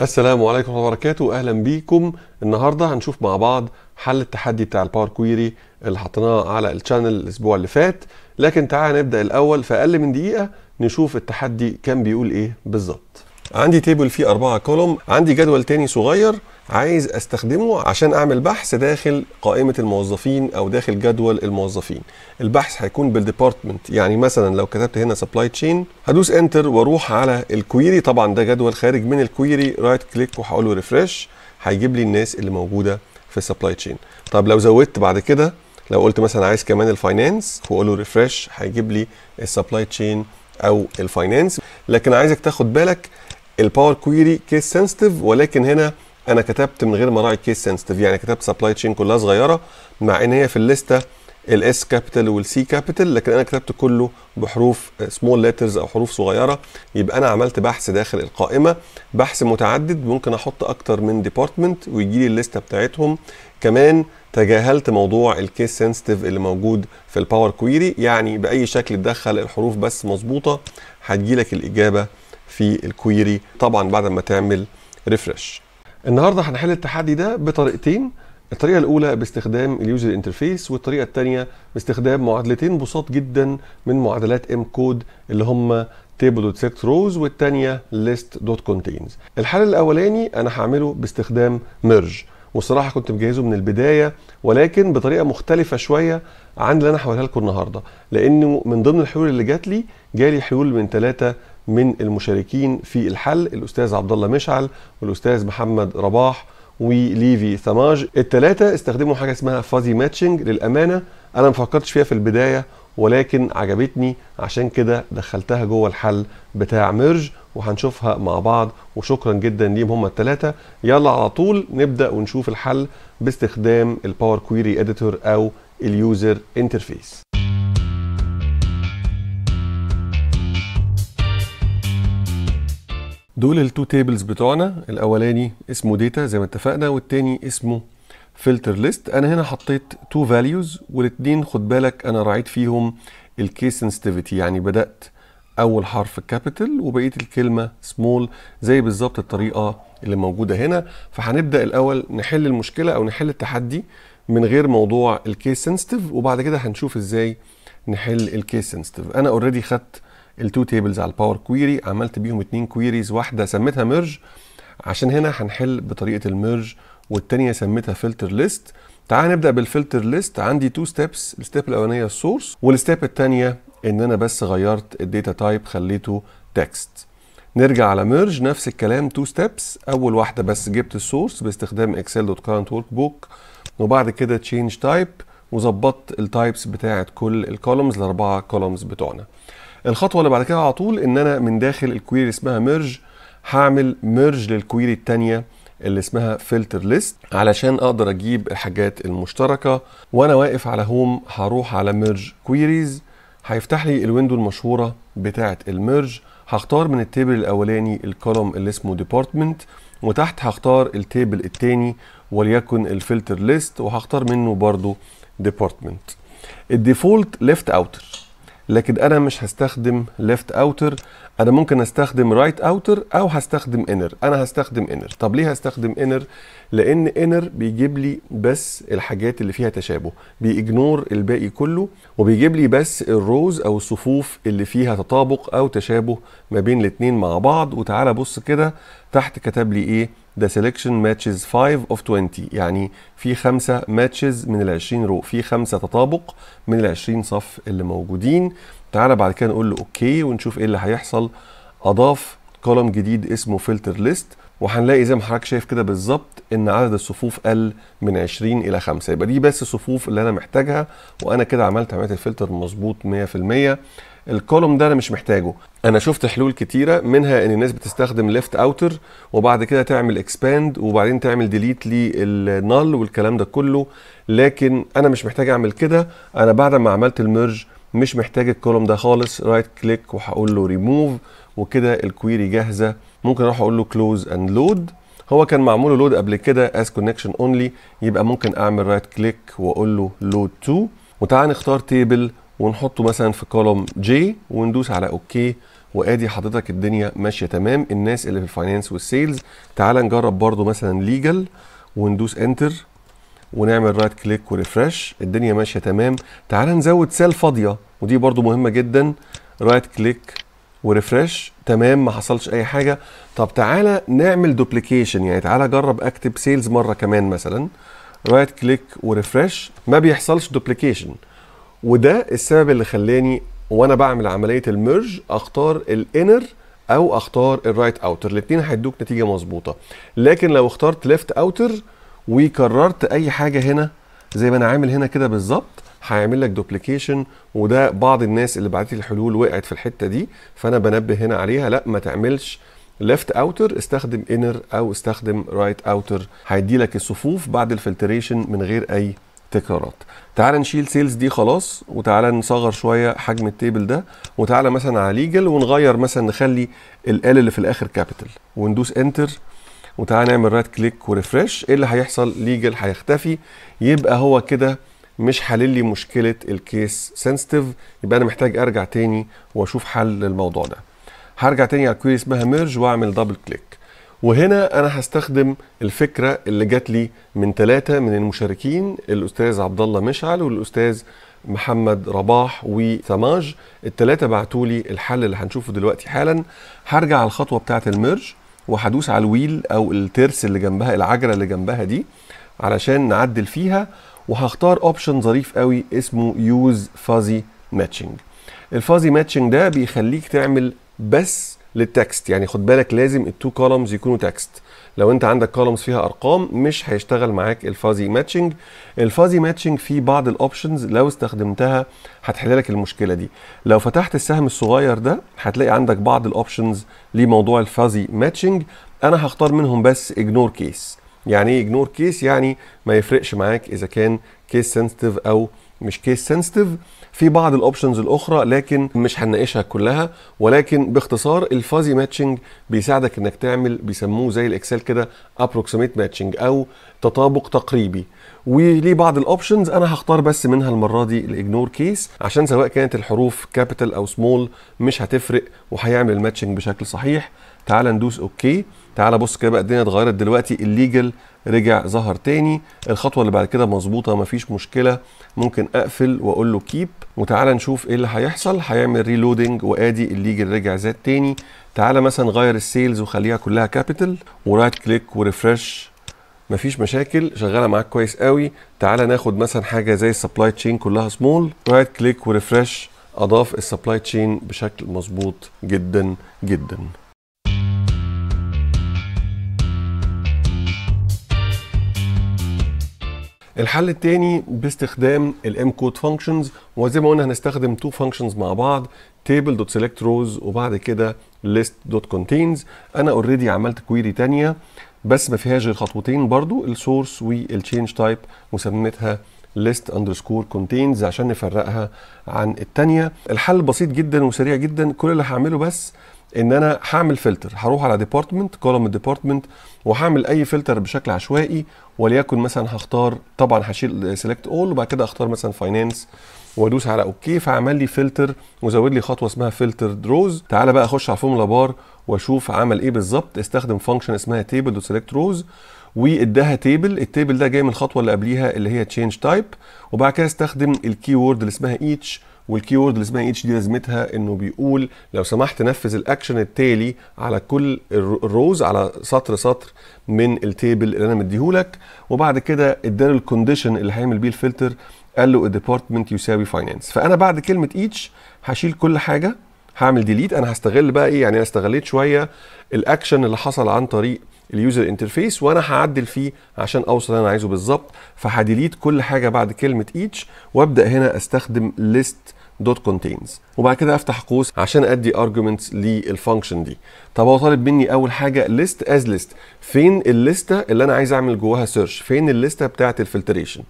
السلام عليكم ورحمه الله وبركاته اهلا بيكم النهارده هنشوف مع بعض حل التحدي بتاع الباور كويري اللي حطيناه على الشانل الاسبوع اللي فات لكن تعالى نبدا الاول في اقل من دقيقه نشوف التحدي كان بيقول ايه بالظبط عندي تيبل فيه أربعة كولوم عندي جدول تاني صغير عايز استخدمه عشان اعمل بحث داخل قائمه الموظفين او داخل جدول الموظفين البحث هيكون بالديبارتمنت يعني مثلا لو كتبت هنا سبلاي تشين هدوس انتر واروح على الكويري طبعا ده جدول خارج من الكويري رايت كليك وهقول له ريفرش هيجيب لي الناس اللي موجوده في السبلاي تشين طب لو زودت بعد كده لو قلت مثلا عايز كمان الفاينانس واقول له ريفرش هيجيب لي السبلاي تشين او الفاينانس لكن عايزك تاخد بالك الباور كويري كيس سنسيتيف ولكن هنا انا كتبت من غير ما اراعي كيس سنسيتيف يعني كتبت سبلاي تشين كلها صغيره مع ان هي في الليسته الاس كابيتال والسي كابيتال لكن انا كتبت كله بحروف سمول ليترز او حروف صغيره يبقى انا عملت بحث داخل القائمه بحث متعدد ممكن احط اكتر من ديبارتمنت ويجي لي الليسته بتاعتهم كمان تجاهلت موضوع الكيس سنسيتيف اللي موجود في الباور كويري يعني باي شكل تدخل الحروف بس مظبوطه هتجيلك الاجابه في الكويري طبعا بعد ما تعمل ريفرش النهارده هنحل التحدي ده بطريقتين الطريقه الاولى باستخدام اليوزر انترفيس والطريقه الثانيه باستخدام معادلتين بساط جدا من معادلات ام كود اللي هم تيبل دوت سيت روز والثانيه ليست دوت كونتينز الحل الاولاني انا هعمله باستخدام ميرج والصراحه كنت مجهزه من البدايه ولكن بطريقه مختلفه شويه عن اللي انا هقولها لكم النهارده لانه من ضمن الحلول اللي جات لي جالي حلول من ثلاثه من المشاركين في الحل الاستاذ عبد الله مشعل والاستاذ محمد رباح وليفي ثماج الثلاثه استخدموا حاجه اسمها فازي ماتشنج للامانه انا ما فكرتش فيها في البدايه ولكن عجبتني عشان كده دخلتها جوه الحل بتاع ميرج وهنشوفها مع بعض وشكرا جدا ليهم هم الثلاثه يلا على طول نبدا ونشوف الحل باستخدام الباور كويري اديتور او اليوزر انترفيس دول التو تيبلز بتوعنا الاولاني اسمه داتا زي ما اتفقنا والتاني اسمه فلتر ليست انا هنا حطيت تو فاليوز والاتنين خد بالك انا راعيت فيهم الكيس سنسيتيفيتي يعني بدات اول حرف كابيتال وبقيه الكلمه سمول زي بالظبط الطريقه اللي موجوده هنا فهنبدا الاول نحل المشكله او نحل التحدي من غير موضوع الكيس سنسيتيف وبعد كده هنشوف ازاي نحل الكيس سنسيتيف انا اوريدي خدت التو تيبلز على الباور كويري عملت بيهم اتنين كويريز واحده سميتها ميرج عشان هنا هنحل بطريقه الميرج والتانيه سميتها فلتر ليست تعال نبدا بالفلتر ليست عندي تو ستيبس الستيب الاولانيه السورس والستيب الثانيه ان انا بس غيرت الداتا تايب خليته تكست نرجع على ميرج نفس الكلام تو ستيبس اول واحده بس جبت السورس باستخدام اكسل دوت كارنت ورك بوك وبعد كده تشينج تايب وظبطت التايبس بتاعه كل الكولومز الاربعه كولومز بتوعنا الخطوه اللي بعد كده على طول ان انا من داخل الكويري اللي اسمها ميرج هعمل ميرج للكويري الثانيه اللي اسمها فلتر ليست علشان اقدر اجيب الحاجات المشتركه وانا واقف على هوم هروح على ميرج كويريز هيفتح لي الويندو المشهوره بتاعه الميرج هختار من التيبل الاولاني الكولوم اللي اسمه ديبارتمنت وتحت هختار التيبل الثاني وليكن الفلتر ليست وهختار منه برضو ديبارتمنت الديفولت ليفت اوتر لكن انا مش هستخدم ليفت اوتر انا ممكن استخدم رايت right اوتر او هستخدم انر انا هستخدم انر طب ليه هستخدم انر لان انر بيجيب لي بس الحاجات اللي فيها تشابه بيجنور الباقي كله وبيجيب لي بس الروز او الصفوف اللي فيها تطابق او تشابه ما بين الاتنين مع بعض وتعالى بص كده تحت كتب لي ايه ذا سيلكشن ماتشز 5 اوف 20 يعني في خمسه ماتشز من ال 20 رو في خمسه تطابق من ال 20 صف اللي موجودين تعالى بعد كده نقول له اوكي ونشوف ايه اللي هيحصل اضاف كولوم جديد اسمه فلتر ليست وهنلاقي زي ما حضرتك شايف كده بالظبط ان عدد الصفوف قل من 20 الى 5 يبقى دي بس الصفوف اللي انا محتاجها وانا كده عملت عمليه الفلتر مظبوط 100% الكولوم ده انا مش محتاجه انا شفت حلول كتيره منها ان الناس بتستخدم ليفت اوتر وبعد كده تعمل اكسباند وبعدين تعمل ديليت للنال والكلام ده كله لكن انا مش محتاج اعمل كده انا بعد ما عملت الميرج مش محتاج الكولوم ده خالص رايت كليك وهقول له ريموف وكده الكويري جاهزه ممكن اروح اقول له كلوز اند لود هو كان معموله لود قبل كده از كونكشن اونلي يبقى ممكن اعمل رايت كليك واقول له لود تو وتعالى نختار تيبل ونحطه مثلا في كولوم جي وندوس على اوكي وادي حضرتك الدنيا ماشيه تمام الناس اللي في الفاينانس والسيلز تعال نجرب برضو مثلا ليجل وندوس انتر ونعمل رايت كليك وريفرش الدنيا ماشيه تمام تعال نزود سيل فاضيه ودي برضو مهمه جدا رايت كليك وريفرش تمام ما حصلش اي حاجه طب تعالى نعمل دوبليكيشن يعني تعالى جرب اكتب سيلز مره كمان مثلا رايت كليك وريفرش ما بيحصلش دوبليكيشن وده السبب اللي خلاني وانا بعمل عمليه الميرج اختار الانر او اختار الرايت اوتر الاثنين هيدوك نتيجه مظبوطه لكن لو اخترت ليفت اوتر وكررت اي حاجه هنا زي ما انا عامل هنا كده بالظبط هيعمل لك دوبليكيشن وده بعض الناس اللي بعتت الحلول وقعت في الحته دي فانا بنبه هنا عليها لا ما تعملش ليفت اوتر استخدم انر او استخدم رايت اوتر هيدي لك الصفوف بعد الفلتريشن من غير اي تكرارات تعال نشيل سيلز دي خلاص وتعال نصغر شويه حجم التيبل ده وتعال مثلا على ليجل ونغير مثلا نخلي ال اللي في الاخر كابيتال وندوس انتر وتعال نعمل رايت كليك وريفرش ايه اللي هيحصل ليجل هيختفي يبقى هو كده مش حلل لي مشكله الكيس سنسيتيف يبقى انا محتاج ارجع تاني واشوف حل للموضوع ده هرجع تاني على الكويري اسمها ميرج واعمل دبل كليك وهنا انا هستخدم الفكره اللي جات لي من ثلاثه من المشاركين الاستاذ عبد الله مشعل والاستاذ محمد رباح وثماج الثلاثه بعتوا لي الحل اللي هنشوفه دلوقتي حالا هرجع على الخطوه بتاعه الميرج وهدوس على الويل او الترس اللي جنبها العجله اللي جنبها دي علشان نعدل فيها وهختار اوبشن ظريف قوي اسمه يوز فازي ماتشنج الفازي ماتشنج ده بيخليك تعمل بس للتكست يعني خد بالك لازم التو كولمز يكونوا تكست لو انت عندك كولمز فيها ارقام مش هيشتغل معاك الفازي ماتشنج الفازي ماتشنج في بعض الاوبشنز لو استخدمتها هتحل لك المشكله دي لو فتحت السهم الصغير ده هتلاقي عندك بعض الاوبشنز لموضوع الفازي ماتشنج انا هختار منهم بس اجنور كيس يعني ايه اجنور كيس يعني ما يفرقش معاك اذا كان كيس سنسيتيف او مش كيس سنسيتيف في بعض الاوبشنز الاخرى لكن مش هنناقشها كلها ولكن باختصار الفازي ماتشنج بيساعدك انك تعمل بيسموه زي الاكسل كده ابروكسيميت ماتشنج او تطابق تقريبي وليه بعض الاوبشنز انا هختار بس منها المره دي الاجنور كيس عشان سواء كانت الحروف كابيتال او سمول مش هتفرق وهيعمل الماتشنج بشكل صحيح تعال ندوس اوكي تعال بص كده بقى الدنيا اتغيرت دلوقتي الليجل رجع ظهر تاني الخطوه اللي بعد كده مظبوطه مفيش مشكله ممكن اقفل واقول له كيب وتعالى نشوف ايه اللي هيحصل هيعمل ريلودنج وادي الليجل رجع زاد تاني تعالى مثلا غير السيلز وخليها كلها كابيتال ورايت كليك وريفرش مفيش مشاكل شغاله معاك كويس قوي تعالى ناخد مثلا حاجه زي السبلاي تشين كلها سمول رايت كليك وريفرش اضاف السبلاي تشين بشكل مظبوط جدا جدا الحل الثاني باستخدام الام كود فانكشنز وزي ما قلنا هنستخدم تو فانكشنز مع بعض تيبل دوت سيلكت روز وبعد كده ليست دوت كونتينز انا اوريدي عملت كويري ثانيه بس ما فيهاش غير خطوتين برضو السورس والتشينج تايب مسميتها ليست اندرسكور كونتينز عشان نفرقها عن التانية الحل بسيط جدا وسريع جدا كل اللي هعمله بس ان انا هعمل فلتر هروح على ديبارتمنت كولوم الديبارتمنت وهعمل اي فلتر بشكل عشوائي وليكن مثلا هختار طبعا هشيل سيلكت اول وبعد كده اختار مثلا فاينانس وادوس على اوكي فعمل لي فلتر وزود لي خطوه اسمها فلتر روز تعالى بقى اخش على الفورمولا بار واشوف عمل ايه بالظبط استخدم فانكشن اسمها تيبل سيلكت روز واداها تيبل التيبل ده جاي من الخطوه اللي قبليها اللي هي تشينج تايب وبعد كده استخدم الكي وورد اللي اسمها ايتش والكي وورد اللي اسمها اتش دي لازمتها انه بيقول لو سمحت نفذ الاكشن التالي على كل الروز على سطر سطر من التيبل اللي انا مديهولك وبعد كده اداله الكونديشن اللي هيعمل بيه الفلتر قال له الديبارتمنت يساوي فاينانس فانا بعد كلمه اتش هشيل كل حاجه هعمل ديليت انا هستغل بقى ايه يعني انا استغليت شويه الاكشن اللي حصل عن طريق اليوزر انترفيس وانا هعدل فيه عشان اوصل اللي انا عايزه بالظبط فهديليت كل حاجه بعد كلمه ايتش وابدا هنا استخدم ليست دوت كونتينز وبعد كده افتح قوس عشان ادي ارجيومنتس للفانكشن دي طب هو طالب مني اول حاجه ليست از ليست فين الليسته اللي انا عايز اعمل جواها سيرش فين الليسته بتاعه الفلتريشن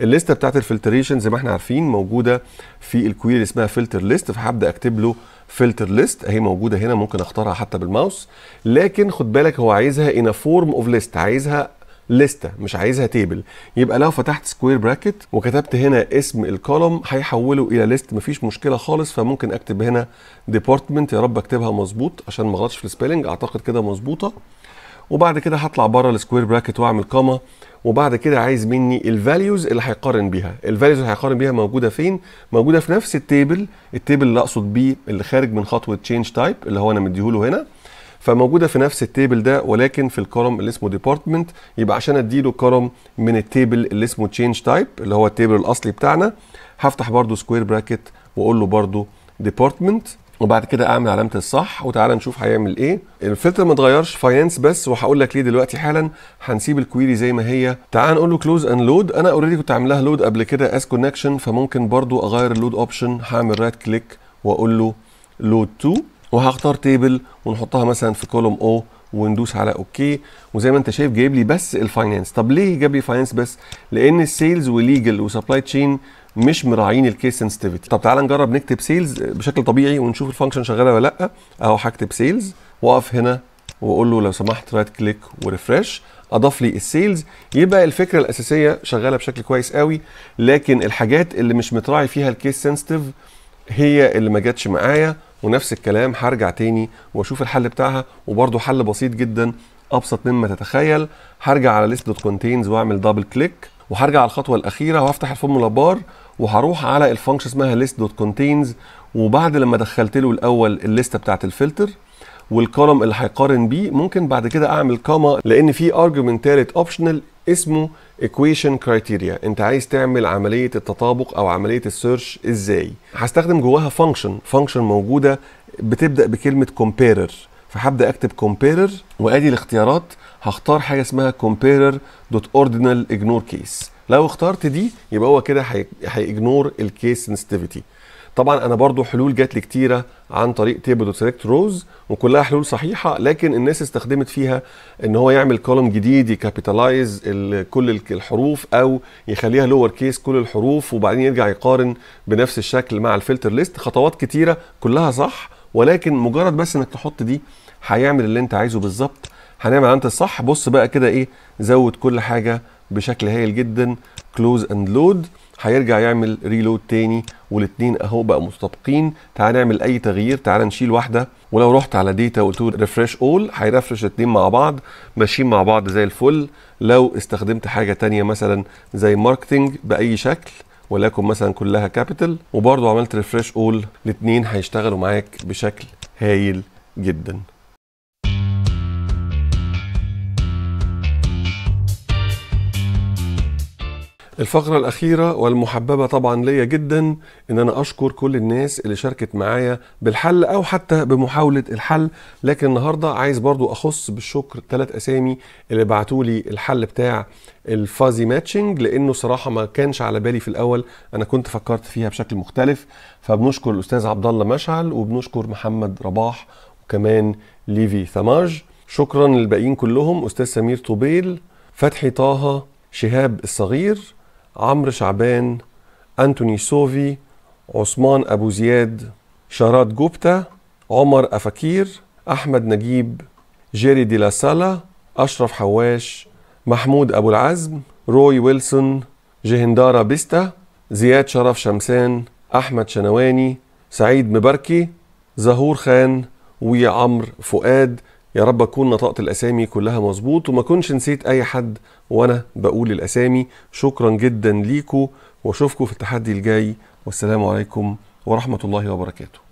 الليسته بتاعه الفلتريشن زي ما احنا عارفين موجوده في الكويري اللي اسمها فلتر ليست فهبدا اكتب له فلتر ليست اهي موجوده هنا ممكن اختارها حتى بالماوس لكن خد بالك هو عايزها ان فورم اوف ليست عايزها لستة مش عايزها تيبل يبقى لو فتحت سكوير براكت وكتبت هنا اسم الكولوم هيحوله الى ليست مفيش مشكلة خالص فممكن اكتب هنا ديبارتمنت يا رب اكتبها مظبوط عشان ما اغلطش في السبيلنج اعتقد كده مظبوطة وبعد كده هطلع بره السكوير براكت واعمل كاما وبعد كده عايز مني الفاليوز اللي هيقارن بيها الفاليوز اللي هيقارن بيها موجوده فين موجوده في نفس التيبل التيبل اللي اقصد بيه اللي خارج من خطوه تشينج تايب اللي هو انا مديهوله هنا فموجوده في نفس التيبل ده ولكن في الكرم اللي اسمه ديبارتمنت يبقى عشان اديله كرم من التيبل اللي اسمه تشينج تايب اللي هو التيبل الاصلي بتاعنا هفتح برده سكوير براكت واقول له برده ديبارتمنت وبعد كده اعمل علامه الصح وتعالى نشوف هيعمل ايه الفلتر ما اتغيرش فاينانس بس وهقول لك ليه دلوقتي حالا هنسيب الكويري زي ما هي تعال نقول له كلوز اند لود انا اوريدي كنت عاملها لود قبل كده از كونكشن فممكن برضو اغير اللود اوبشن هعمل رايت كليك واقول له لود 2 وهختار تيبل ونحطها مثلا في كولوم او وندوس على اوكي وزي ما انت شايف جايب لي بس الفاينانس طب ليه جاب لي فاينانس بس لان السيلز وليجل وسبلاي تشين مش مراعيين الكيس سنسيتيفيتي طب تعال نجرب نكتب سيلز بشكل طبيعي ونشوف الفانكشن شغاله ولا لا اهو هكتب سيلز واقف هنا واقول له لو سمحت رايت كليك وريفرش اضاف لي السيلز يبقى الفكره الاساسيه شغاله بشكل كويس قوي لكن الحاجات اللي مش متراعي فيها الكيس سنسيتيف هي اللي ما جاتش معايا ونفس الكلام هرجع تاني واشوف الحل بتاعها وبرده حل بسيط جدا ابسط مما تتخيل هرجع على ليست دوت كونتينز واعمل دبل كليك وهرجع على الخطوه الاخيره وهفتح الفورمولا بار وهروح على الفانكشن اسمها ليست دوت كونتينز وبعد لما دخلت له الاول الليسته بتاعت الفلتر والكولم اللي هيقارن بيه ممكن بعد كده اعمل كاما لان في ارجيومنت تالت اوبشنال اسمه equation criteria انت عايز تعمل عمليه التطابق او عمليه السيرش ازاي هستخدم جواها فانكشن فانكشن موجوده بتبدا بكلمه comparer فهبدا اكتب comparer وادي الاختيارات هختار حاجه اسمها comparer.ordinal ignore case لو اخترت دي يبقى هو كده هيجنور الكيس sensitivity طبعا انا برضو حلول جات لي كتيره عن طريق تيبل سيلكت روز وكلها حلول صحيحه لكن الناس استخدمت فيها ان هو يعمل كولوم جديد يكابيتالايز كل الحروف او يخليها لور كيس كل الحروف وبعدين يرجع يقارن بنفس الشكل مع الفلتر ليست خطوات كتيره كلها صح ولكن مجرد بس انك تحط دي هيعمل اللي انت عايزه بالظبط هنعمل انت الصح بص بقى كده ايه زود كل حاجه بشكل هايل جدا كلوز اند لود هيرجع يعمل ريلود تاني والاثنين اهو بقى مستبقين تعال نعمل اي تغيير تعال نشيل واحده ولو رحت على ديتا وقلت له ريفرش اول هيرفرش الاثنين مع بعض ماشيين مع بعض زي الفل لو استخدمت حاجه تانية مثلا زي ماركتنج باي شكل ولكن مثلا كلها كابيتال وبرضه عملت ريفرش اول الاثنين هيشتغلوا معاك بشكل هايل جدا الفقرة الأخيرة والمحببة طبعا ليا جدا إن أنا أشكر كل الناس اللي شاركت معايا بالحل أو حتى بمحاولة الحل لكن النهاردة عايز برضو أخص بالشكر ثلاث أسامي اللي بعتوا لي الحل بتاع الفازي ماتشنج لأنه صراحة ما كانش على بالي في الأول أنا كنت فكرت فيها بشكل مختلف فبنشكر الأستاذ عبد الله مشعل وبنشكر محمد رباح وكمان ليفي ثماج شكرا للباقيين كلهم أستاذ سمير طوبيل فتحي طه شهاب الصغير عمرو شعبان أنتوني سوفي عثمان أبو زياد شارات جوبتا عمر أفاكير أحمد نجيب جيري دي لا سالا أشرف حواش محمود أبو العزم روي ويلسون جهندارة بيستا زياد شرف شمسان أحمد شنواني سعيد مباركي زهور خان وعمر فؤاد يا رب اكون نطقت الاسامي كلها مظبوط وما كنش نسيت اي حد وانا بقول الاسامي شكرا جدا ليكم واشوفكم في التحدي الجاي والسلام عليكم ورحمه الله وبركاته